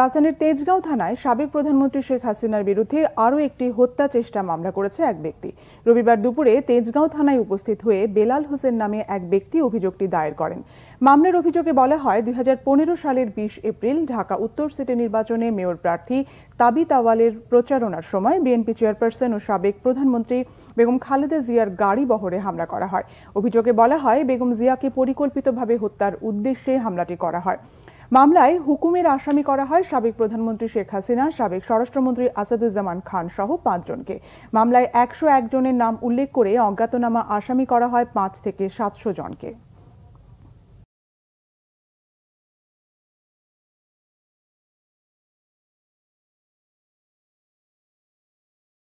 রাজধানীর তেজগাঁও থানায় সাবেক প্রধানমন্ত্রী শেখ হাসিনার বিরুদ্ধে আরও একটি হত্যা চেষ্টা মামলা করেছে এক ব্যক্তি রবিবার দুপুরে তেজগাঁও থানায় উপস্থিত হয়ে বেলাল হোসেন নামে এক ব্যক্তি অভিযোগটি দায়ের করেন মামলার অভিযোগে বলা হয় দুই সালের বিশ এপ্রিল ঢাকা উত্তর সিটি নির্বাচনে মেয়র প্রার্থী তাবি তাওয়ালের প্রচারণার সময় বিএনপি চেয়ারপারসন ও সাবেক প্রধানমন্ত্রী বেগম খালেদা জিয়ার গাড়ি বহরে হামলা করা হয় অভিযোগে বলা হয় বেগম জিয়াকে পরিকল্পিতভাবে হত্যার উদ্দেশ্যে হামলাটি করা হয় মামলায় হুকুমের আসামি করা হয় সাবেক প্রধানমন্ত্রী শেখ হাসিনা সাবেক স্বরাষ্ট্রমন্ত্রী আসাদুজ্জামান খান সহ পাঁচজনকে মামলায় একশো একজনের নাম উল্লেখ করে অজ্ঞাতনামা আসামি করা হয় পাঁচ থেকে সাতশো জনকে